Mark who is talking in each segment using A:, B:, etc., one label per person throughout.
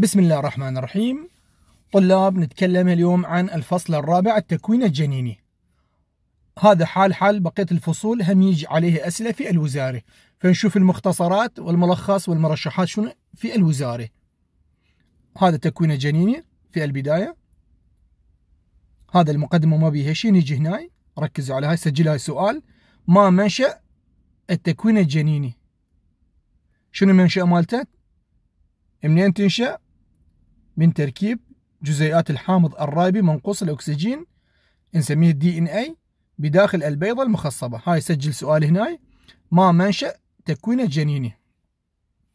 A: بسم الله الرحمن الرحيم طلاب نتكلم اليوم عن الفصل الرابع التكوين الجنيني هذا حال حال بقية الفصول هم يجي عليه أسئلة في الوزارة فنشوف المختصرات والملخص والمرشحات شنو في الوزارة هذا التكوين الجنيني في البداية هذا المقدمة ما بيها شيء نجي هناي ركزوا على هاي سجل هاي سؤال ما منشأ التكوين الجنيني شنو منشأ مالته منين تنشأ من تركيب جزيئات الحامض الرايبي منقوص الأكسجين نسميه الدي ان اي بداخل البيضة المخصبة هاي سجل سؤال هناي ما منشأ تكوين الجنيني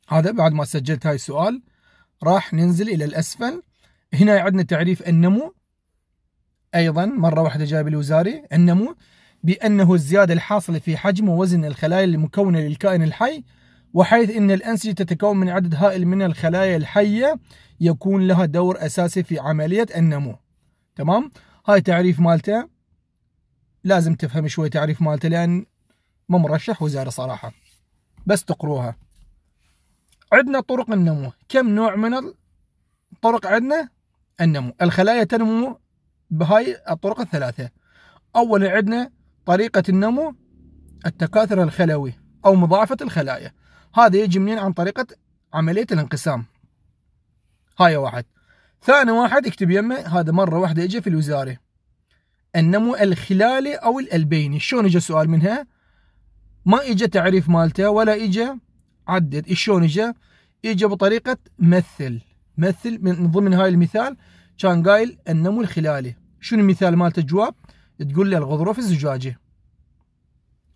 A: هذا بعد ما سجلت هاي السؤال راح ننزل إلى الأسفل هنا عندنا تعريف النمو أيضا مرة واحدة جايب الوزاري النمو بأنه الزيادة الحاصلة في حجم ووزن الخلايا المكونة للكائن الحي وحيث أن الأنسجة تتكون من عدد هائل من الخلايا الحية يكون لها دور أساسي في عملية النمو تمام هاي تعريف مالته لازم تفهم شوي تعريف مالته لأن ما مرشح وزارة صراحة بس تقروها عندنا طرق النمو كم نوع من الطرق عندنا النمو الخلايا تنمو بهاي الطرق الثلاثة أولا عندنا طريقة النمو التكاثر الخلوي أو مضاعفة الخلايا هذا يجي منين عن طريقة عملية الانقسام هاي واحد ثاني واحد اكتب يمه هذا مرة واحدة اجى في الوزارة النمو الخلالي او الالبيني شلون اجى سؤال منها ما اجى تعريف مالته ولا اجى عدد شلون اجى اجى بطريقة مثل مثل من ضمن هاي المثال كان قايل النمو الخلالي شنو المثال مالته الجواب تقول له الغضروف الزجاجي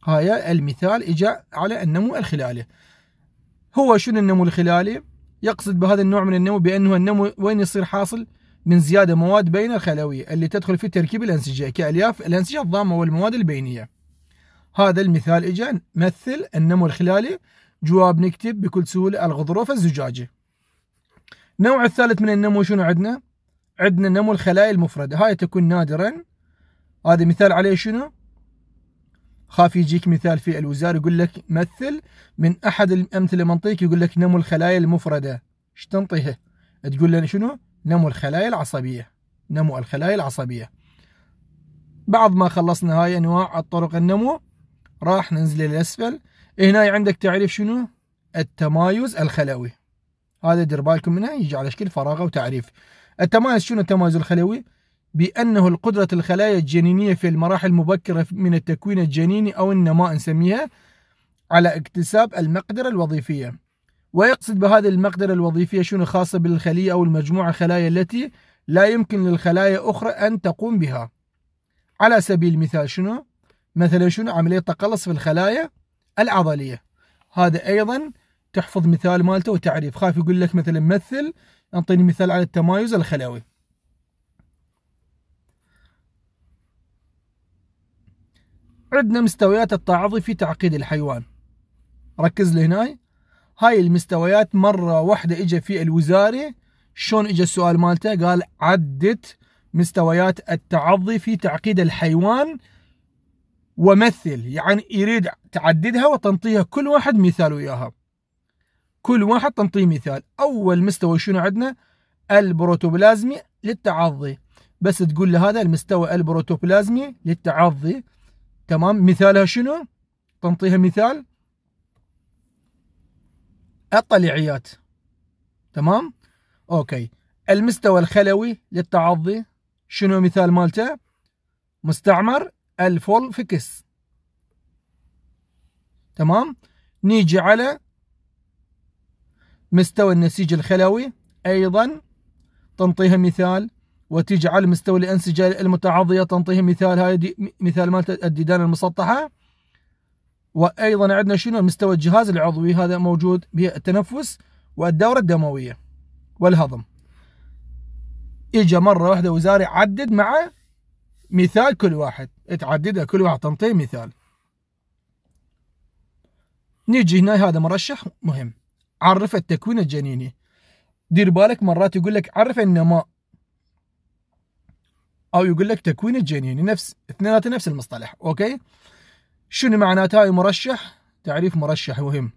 A: هاي المثال اجى على النمو الخلالي هو شنو النمو الخلالي؟ يقصد بهذا النوع من النمو بأنه النمو وين يصير حاصل؟ من زيادة مواد بين الخلوية اللي تدخل في تركيب الأنسجة كألياف الأنسجة الضامة والمواد البينية هذا المثال إجا مثل النمو الخلالي جواب نكتب بكل سهولة الغضروف الزجاجي النوع الثالث من النمو شنو عندنا؟ عندنا نمو الخلايا المفردة هاي تكون نادرا هذا مثال عليه شنو؟ خاف يجيك مثال في الوزارة يقول لك مثل من احد الامثله منطقية يقول لك نمو الخلايا المفرده ايش تنطيها تقول لنا شنو نمو الخلايا العصبيه نمو الخلايا العصبيه بعد ما خلصنا هاي انواع الطرق النمو راح ننزل للاسفل هنا عندك تعريف شنو التمايز الخلوي هذا دير بالكم منها يجي على شكل فراغ وتعريف التمايز شنو التمايز الخلوي بأنه القدرة الخلايا الجنينية في المراحل المبكرة من التكوين الجنيني أو النماء نسميها على اكتساب المقدرة الوظيفية ويقصد بهذه المقدرة الوظيفية شنو خاصة بالخلية أو المجموعة خلايا التي لا يمكن للخلايا أخرى أن تقوم بها على سبيل المثال شنو مثلا شنو عملية تقلص في الخلايا العضلية هذا أيضا تحفظ مثال مالته وتعريف خاف يقول لك مثلا مثل أنطيني مثال على التمايز الخلوي عندنا مستويات التعاضي في تعقيد الحيوان ركز لي هنا هاي المستويات مرة واحدة اجى في الوزارة شلون اجى السؤال مالته قال عدت مستويات التعضي في تعقيد الحيوان ومثل يعني يريد تعددها وتنطيها كل واحد مثال وياها كل واحد تنطيه مثال اول مستوى شنو عندنا البروتوبلازمي للتعضي بس تقول له هذا المستوى البروتوبلازمي للتعضي تمام مثالها شنو تنطيها مثال الطليعيات تمام اوكي المستوى الخلوي للتعضي شنو مثال مالته مستعمر الفول فيكس تمام نيجي على مستوى النسيج الخلوي ايضا تنطيها مثال وتجعل مستوى الأنسجة المتعضية تنطيه مثال هاي مثال مالت الديدان المسطحة وأيضا عندنا شنو مستوى الجهاز العضوي هذا موجود به التنفس والدورة الدموية والهضم إجا مرة واحدة وزاري عدد مع مثال كل واحد تعددها كل واحد تنطيه مثال نيجي هنا هذا مرشح مهم عرف التكوين الجنيني دير بالك مرات يقول لك عرف النماء او يقول لك تكوين الجنين نفس اثنيناتهم نفس المصطلح اوكي شنو معناتها هاي مرشح تعريف مرشح مهم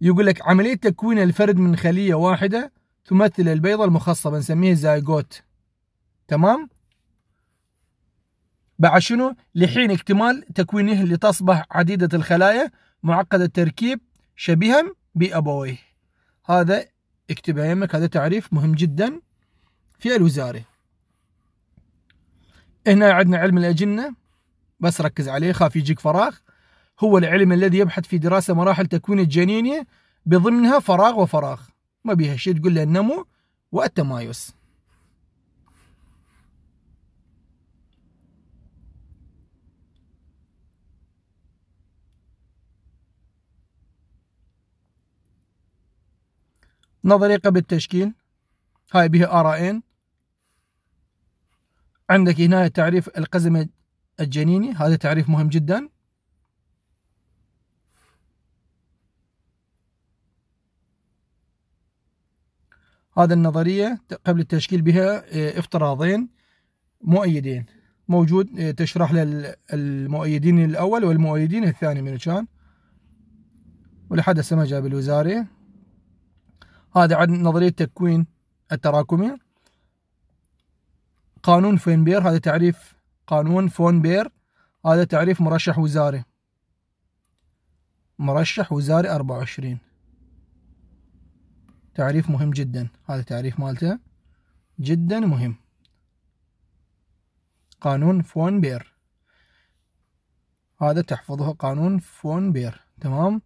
A: يقول لك عمليه تكوين الفرد من خليه واحده تمثل البيضه المخصبه نسميه زايجوت تمام بعد شنو لحين اكتمال تكوينه لتصبح عديده الخلايا معقده التركيب شبيها بابويه هذا اكتبها يمك هذا تعريف مهم جدا في الوزاره هنا عندنا علم الأجنة بس ركز عليه خاف يجيك فراغ هو العلم الذي يبحث في دراسة مراحل تكوين الجنين بضمنها فراغ وفراغ ما بيها شيء تقول له النمو والتمايز نظرية قبل التشكيل هاي بها آرائين عندك هنا تعريف القزم الجنيني هذا تعريف مهم جدا هذا النظرية قبل التشكيل بها آه، افتراضين مؤيدين موجود آه، تشرح له المؤيدين الأول والمؤيدين الثاني من كان ولحد السماء جاب الوزارة هذا عن نظرية تكوين التراكمي قانون فون بير هذا تعريف قانون فون بير هذا تعريف مرشح وزاري مرشح وزاري 24 تعريف مهم جدا هذا تعريف مالته جدا مهم قانون فون بير هذا تحفظه قانون فون بير تمام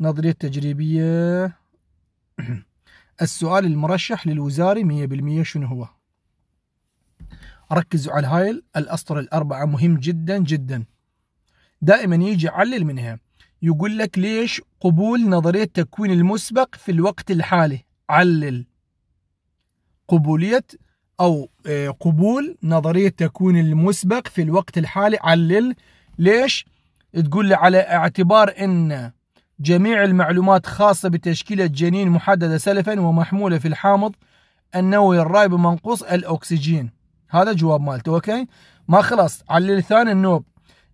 A: نظرية تجريبية السؤال المرشح للوزاري 100% شنو هو ركزوا على هاي الاسطر الاربعه مهم جدا جدا دائما يجي علل منها يقول لك ليش قبول نظريه التكوين المسبق في الوقت الحالي علل قبوليه او آه، قبول نظريه التكوين المسبق في الوقت الحالي علل ليش تقول لي على اعتبار ان جميع المعلومات خاصه بتشكيله جنين محدده سلفا ومحموله في الحامض النووي الرائب منقوص الاكسجين هذا الجواب مالته اوكي ما خلاص على الثاني النوب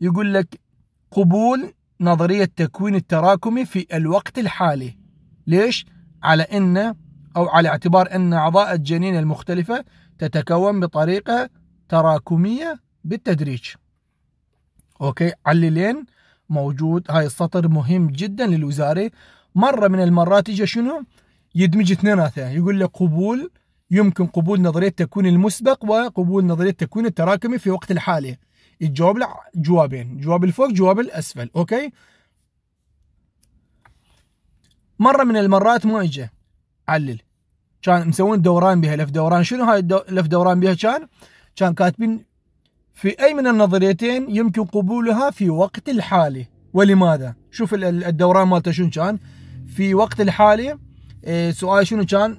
A: يقول لك قبول نظرية التكوين التراكمي في الوقت الحالي ليش؟ على أن أو على اعتبار أن أعضاء الجنين المختلفة تتكون بطريقة تراكمية بالتدريج أوكي عللين موجود هاي السطر مهم جدا للوزارة مرة من المرات يجي شنو؟ يدمج اثنيناتها يقول لك قبول يمكن قبول نظرية تكوين المسبق وقبول نظرية تكوين التراكمي في وقت الحالي الجواب لا جوابين جواب الفوق جواب الأسفل أوكي مرة من المرات ما إجا علل كان مسوين دوران بها لف دوران شنو هاي لف دوران بها كان كان كاتبين في أي من النظريتين يمكن قبولها في وقت الحالي ولماذا شوف الدوران مالته شنو كان في وقت الحالي إيه، سؤال شنو كان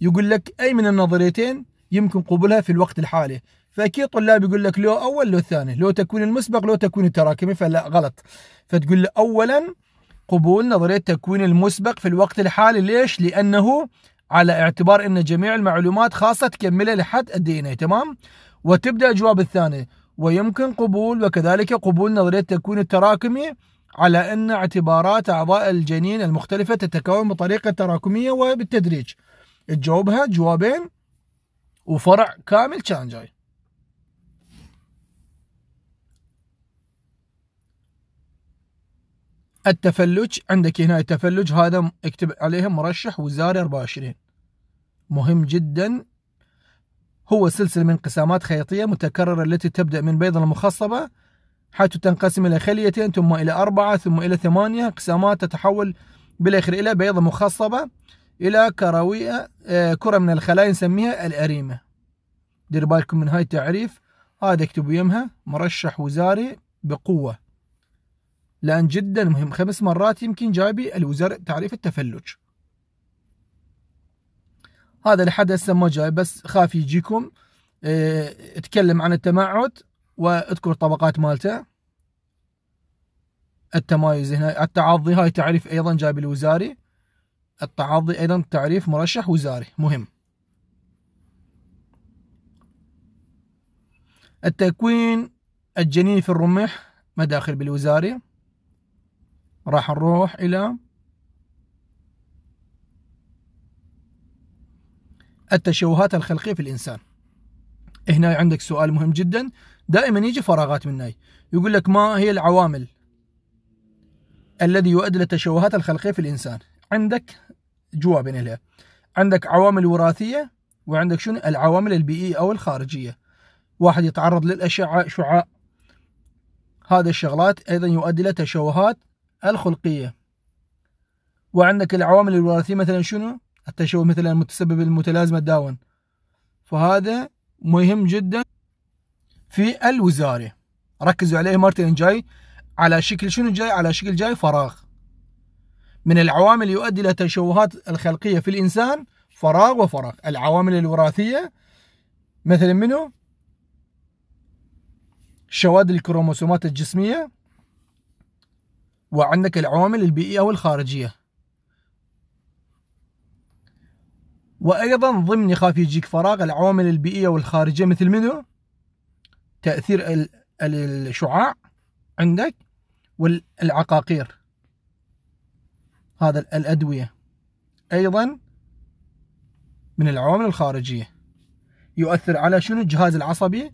A: يقول لك أي من النظريتين يمكن قبولها في الوقت الحالي فأكيد طلاب يقول لك لو أول لو الثاني لو تكوين المسبق لو تكوين التراكمي فلا غلط فتقول له أولا قبول نظرية تكوين المسبق في الوقت الحالي ليش؟ لأنه على اعتبار أن جميع المعلومات خاصة تكملها لحد الدي ان إيه، تمام؟ وتبدأ الجواب الثاني ويمكن قبول وكذلك قبول نظرية تكوين التراكمي على أن اعتبارات أعضاء الجنين المختلفة تتكون بطريقة تراكمية وبالتدريج تجاوبها جوابين وفرع كامل كان جاي التفلج عندك هنا التفلج هذا اكتب عليه مرشح وزاري 24 مهم جدا هو سلسلة من انقسامات خيطية متكررة التي تبدأ من بيضة مخصبة حيث تنقسم إلى خليتين ثم إلى أربعة ثم إلى ثمانية انقسامات تتحول بالآخر إلى بيضة مخصبة الى كرويه آه، كره من الخلايا نسميها الاريمه دير بالكم من هاي التعريف هذا اكتبوا يمها مرشح وزاري بقوه لان جدا مهم خمس مرات يمكن جايبي الوزارة تعريف التفلج هذا لحد هسه ما جاي بس خاف يجيكم آه، اتكلم عن التمعد واذكر الطبقات مالته التمايز هنا التعاضي هاي تعريف ايضا جايب الوزاري التعاضي أيضا تعريف مرشح وزاري مهم التكوين الجنين في الرمح مداخل بالوزاري راح نروح إلى التشوهات الخلقية في الإنسان هنا عندك سؤال مهم جدا دائما يجي فراغات من يقول لك ما هي العوامل الذي يؤدي للتشوهات الخلقية في الإنسان عندك جوابين لها عندك عوامل وراثية وعندك شنو العوامل البيئية أو الخارجية واحد يتعرض للأشعة شعاع هذه الشغلات أيضا يؤدي إلى تشوهات الخلقية وعندك العوامل الوراثية مثلا شنو التشوه مثلا المتسبب المتلازمة داون فهذا مهم جدا في الوزارة ركزوا عليه مرتين جاي على شكل شنو جاي على شكل جاي فراغ من العوامل يؤدي إلى تشوهات الخلقية في الإنسان فراغ وفراغ العوامل الوراثية مثلا منه شواذ الكروموسومات الجسمية وعندك العوامل البيئية والخارجية وأيضا ضمن نخاف يجيك فراغ العوامل البيئية والخارجية مثل منه تأثير الشعاع عندك والعقاقير هذا الأدوية أيضا من العوامل الخارجية يؤثر على شنو الجهاز العصبي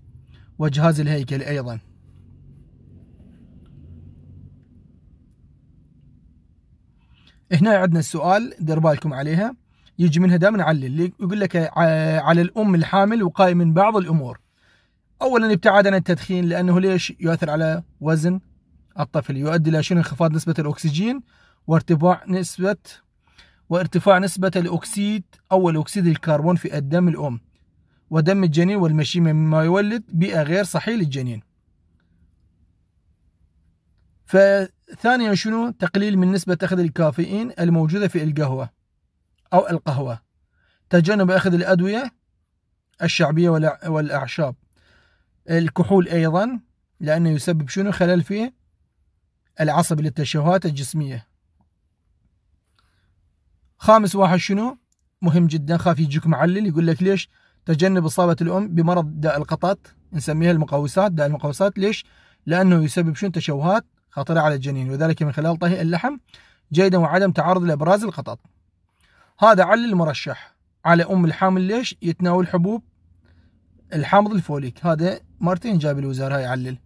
A: وجهاز الهيكل أيضا هنا عندنا السؤال دير بالكم عليها يجي منها دائما علل يقول لك آه، على الام الحامل وقايم من بعض الامور اولا ابتعاد عن التدخين لانه ليش يؤثر على وزن الطفل يؤدي الى شنو انخفاض نسبه الاكسجين وارتفاع نسبة وارتفاع نسبة الأكسيد أو الأكسيد الكربون في الدم الأم ودم الجنين والمشيمة مما يولد بيئة غير صحية للجنين فثانيا شنو تقليل من نسبة أخذ الكافيين الموجودة في القهوة أو القهوة تجنب أخذ الأدوية الشعبية والأعشاب الكحول أيضا لأنه يسبب شنو خلل في العصب للتشوهات الجسمية خامس واحد شنو مهم جدا خاف يجيك معلل يقول لك ليش تجنب إصابة الأم بمرض داء القطط نسميها المقوسات داء المقوسات ليش لأنه يسبب شنو تشوهات خطرة على الجنين وذلك من خلال طهي اللحم جيدا وعدم تعرض لأبراز القطط هذا علل مرشح على أم الحامل ليش يتناول حبوب الحامض الفوليك هذا مرتين جاب الوزارة يعلل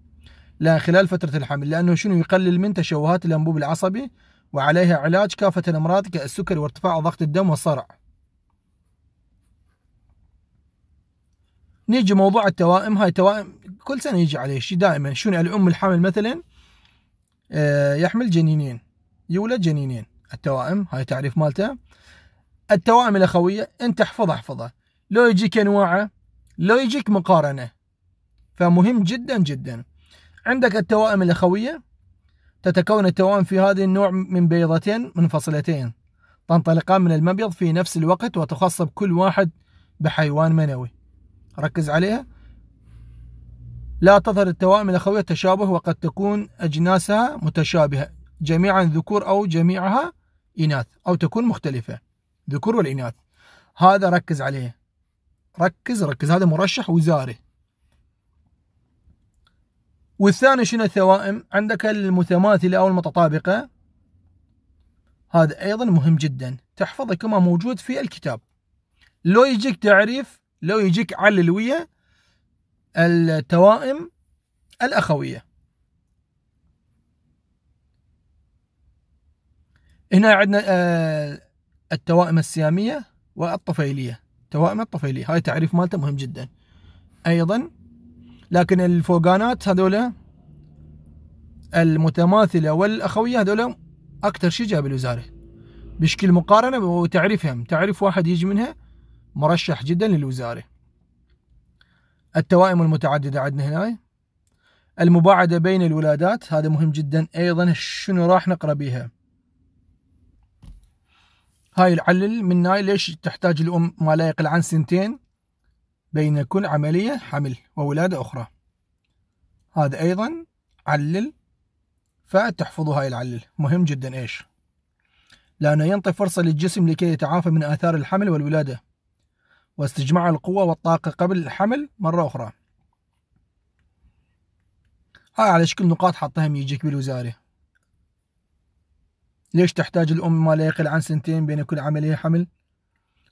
A: لا خلال فترة الحمل لأنه شنو يقلل من تشوهات الأنبوب العصبي وعليها علاج كافة الأمراض كالسكر وارتفاع ضغط الدم والصرع نيجي موضوع التوائم هاي توائم كل سنة يجي عليه شيء دائما شنو الأم الحامل مثلا آه، يحمل جنينين يولد جنينين التوائم هاي تعريف مالته التوائم الأخوية أنت احفظها احفظها لو يجيك أنواعه لو يجيك مقارنة فمهم جدا جدا عندك التوائم الأخوية تتكون التوائم في هذا النوع من بيضتين منفصلتين تنطلقان من المبيض في نفس الوقت وتخصب كل واحد بحيوان منوي ركز عليها لا تظهر التوائم الأخوية تشابه وقد تكون أجناسها متشابهة جميعا ذكور أو جميعها إناث أو تكون مختلفة ذكور والإناث هذا ركز عليه ركز ركز هذا مرشح وزاري والثاني شنو الثوائم عندك المتماثلة أو المتطابقة هذا أيضا مهم جدا تحفظه كما موجود في الكتاب لو يجيك تعريف لو يجيك علل ويا التوائم الأخوية هنا عندنا آه، التوائم السيامية والطفيلية توائم الطفيلية هاي تعريف مالته مهم جدا أيضا لكن الفوقانات هذولا المتماثله والاخويه هذولا اكثر شيء جاب الوزاره بشكل مقارنه وتعريفهم تعرف واحد يجي منها مرشح جدا للوزاره التوائم المتعدده عندنا هنا المباعده بين الولادات هذا مهم جدا ايضا شنو راح نقرا بيها هاي العلل من هاي ليش تحتاج الام ما لا يقل عن سنتين بين كل عملية حمل وولادة أخرى هذا أيضا علل فتحفظوا هاي العلل مهم جدا إيش لأنه ينطي فرصة للجسم لكي يتعافى من آثار الحمل والولادة واستجماع القوة والطاقة قبل الحمل مرة أخرى هاي على شكل نقاط حطهم يجيك بالوزارة ليش تحتاج الأم ما لا يقل عن سنتين بين كل عملية حمل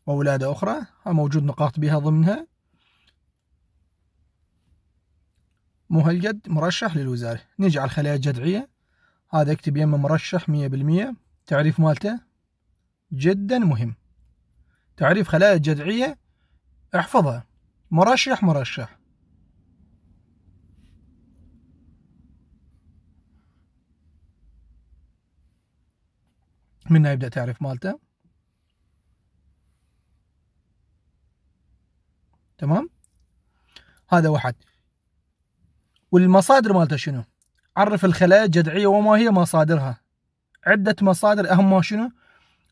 A: وولادة أخرى ها موجود نقاط بها ضمنها مهلجد مرشح للوزارة نجي على الخلايا الجذعية هذا اكتب يمه مرشح مية بالمية تعريف مالته جدا مهم تعريف خلايا الجذعية احفظها مرشح مرشح من يبدأ تعريف مالته تمام هذا واحد والمصادر مالته شنو عرف الخلايا الجذعيه وما هي مصادرها عده مصادر اهمها شنو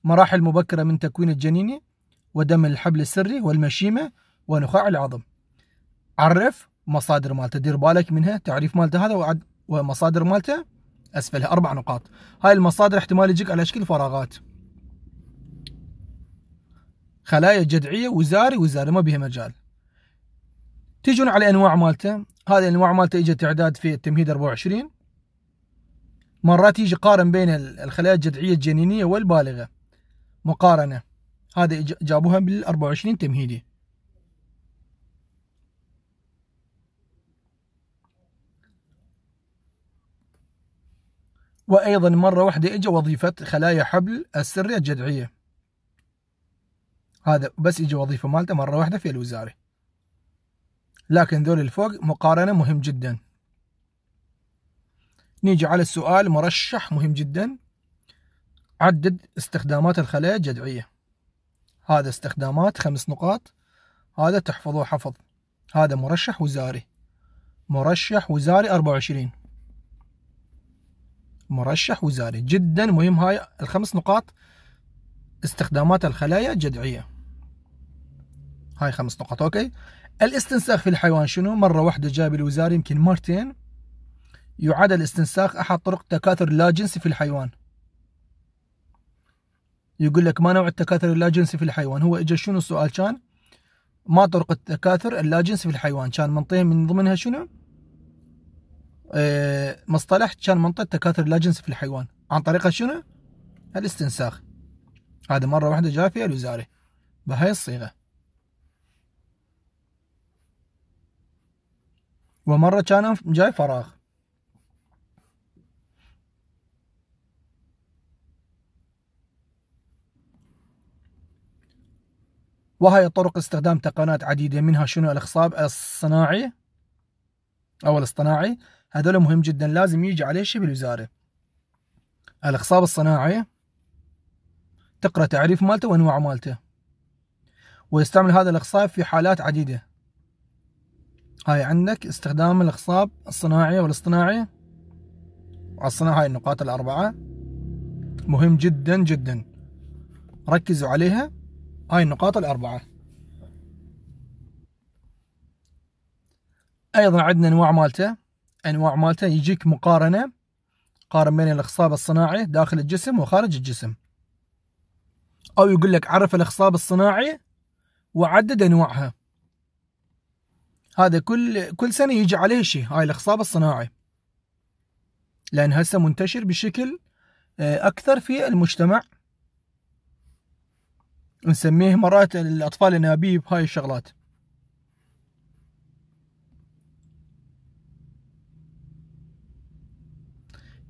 A: مراحل مبكره من تكوين الجنين ودم الحبل السري والمشيمه ونخاع العظم عرف مصادر مالته دير بالك منها تعريف مالته هذا وعد ومصادر مالته اسفلها اربع نقاط هاي المصادر احتمال يجيك على شكل فراغات خلايا جذعيه وزاري وزاري ما بيها مجال تيجون على انواع مالته هذه الانواع مالته اجت اعداد في التمهيد 24 مرات يجي قارن بين الخلايا الجذعيه الجنينيه والبالغه مقارنه هذا جابوها بال 24 تمهيدي وايضا مره واحده اجى وظيفه خلايا حبل السريه الجذعيه هذا بس اجى وظيفه مالته مره واحده في الوزاره لكن ذول الفوق مقارنة مهم جدا نيجي على السؤال مرشح مهم جدا عدد استخدامات الخلايا الجذعية هذا استخدامات خمس نقاط هذا تحفظوه حفظ هذا مرشح وزاري مرشح وزاري 24 مرشح وزاري جدا مهم هاي الخمس نقاط استخدامات الخلايا الجذعية هاي خمس نقاط اوكي الاستنساخ في الحيوان شنو مرة واحدة جاب الوزارة يمكن مرتين يعاد الاستنساخ أحد طرق تكاثر لا جنسي في الحيوان يقول لك ما نوع التكاثر اللا جنسي في الحيوان هو إجا شنو السؤال كان ما طرق التكاثر اللا جنسي في الحيوان كان منطيه من ضمنها شنو آه، مصطلح كان منطق التكاثر جنسي في الحيوان عن طريقه شنو الاستنساخ هذا مره واحده جاء فيها الوزاره بهاي الصيغه ومرة كان جاي فراغ وهي طرق استخدام تقنيات عديدة منها شنو الإخصاب الصناعي أو الاصطناعي هذول مهم جدا لازم يجي عليه شيء بالوزارة الإخصاب الصناعي تقرأ تعريف مالته وأنواع مالته ويستعمل هذا الإخصاب في حالات عديدة هاي عندك استخدام الاخصاب الصناعي والاصطناعي على الصناعة هاي النقاط الأربعة مهم جدا جدا ركزوا عليها هاي النقاط الأربعة أيضا عندنا أنواع مالته أنواع مالته يجيك مقارنة قارن بين الإخصاب الصناعي داخل الجسم وخارج الجسم أو يقول لك عرف الإخصاب الصناعي وعدد أنواعها هذا كل كل سنه يجي عليه شيء هاي الاخصاب الصناعي لان هسه منتشر بشكل آه، اكثر في المجتمع نسميه مرات الاطفال انابيب هاي الشغلات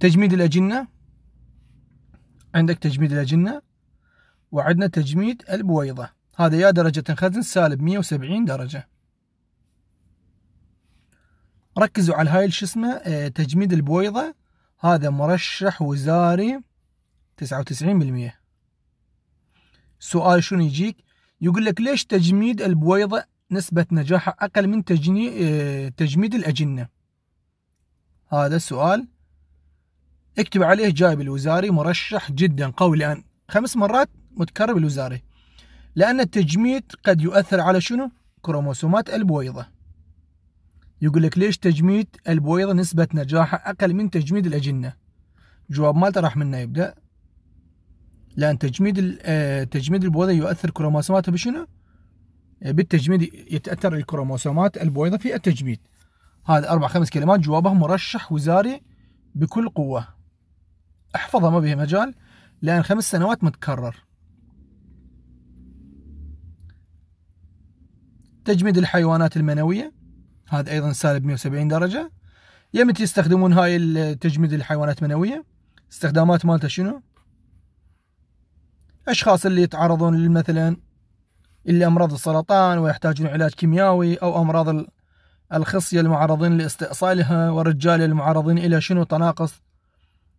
A: تجميد الاجنه عندك تجميد الاجنه وعندنا تجميد البويضه هذا يا درجه خزن سالب 170 درجه ركزوا على هاي شو اسمه آه، تجميد البويضه هذا مرشح وزاري 99% سؤال شنو يجيك يقول لك ليش تجميد البويضه نسبه نجاحها اقل من تجني... آه، تجميد الاجنه هذا السؤال اكتب عليه جايب الوزاري مرشح جدا قوي لان خمس مرات متكرر الوزاري لان التجميد قد يؤثر على شنو كروموسومات البويضه يقول لك ليش تجميد البويضة نسبة نجاحها أقل من تجميد الأجنة جواب مالته راح منا يبدأ لأن تجميد آه، تجميد البويضة يؤثر كروموسوماتها بشنو؟ آه، بالتجميد يتأثر الكروموسومات البويضة في التجميد هذا أربع خمس كلمات جوابها مرشح وزاري بكل قوة احفظها ما بها مجال لأن خمس سنوات متكرر تجميد الحيوانات المنوية هذا ايضا سالب 170 درجه يمت يستخدمون هاي تجميد الحيوانات المنويه استخدامات مالته شنو اشخاص اللي يتعرضون مثلا اللي امراض السرطان ويحتاجون علاج كيميائي او امراض الخصيه المعرضين لاستئصالها والرجال المعرضين الى شنو تناقص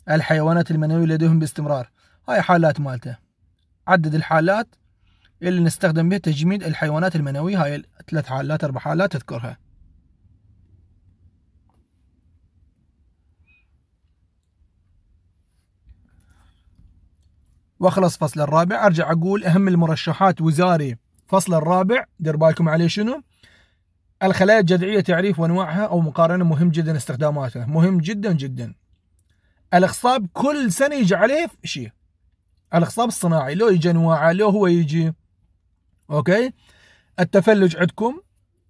A: الحيوانات المنويه لديهم باستمرار هاي حالات مالته عدد الحالات اللي نستخدم بها تجميد الحيوانات المنويه هاي ثلاث حالات اربع حالات تذكرها واخلص فصل الرابع ارجع اقول اهم المرشحات وزاري فصل الرابع دير بالكم عليه شنو الخلايا الجذعية تعريف وانواعها او مقارنة مهم جدا استخداماتها مهم جدا جدا الاخصاب كل سنة يجي عليه شيء الاخصاب الصناعي لو يجي انواعه لو هو يجي اوكي التفلج عندكم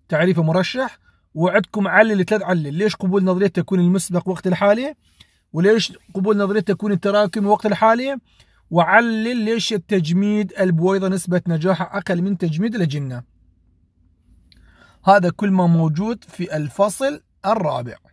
A: تعريفه مرشح وعندكم علل ثلاث علل ليش قبول نظرية تكون المسبق وقت الحالي وليش قبول نظرية تكون التراكم وقت الحالي وعلل ليش التجميد البويضة نسبة نجاحها أقل من تجميد الأجنة هذا كل ما موجود في الفصل الرابع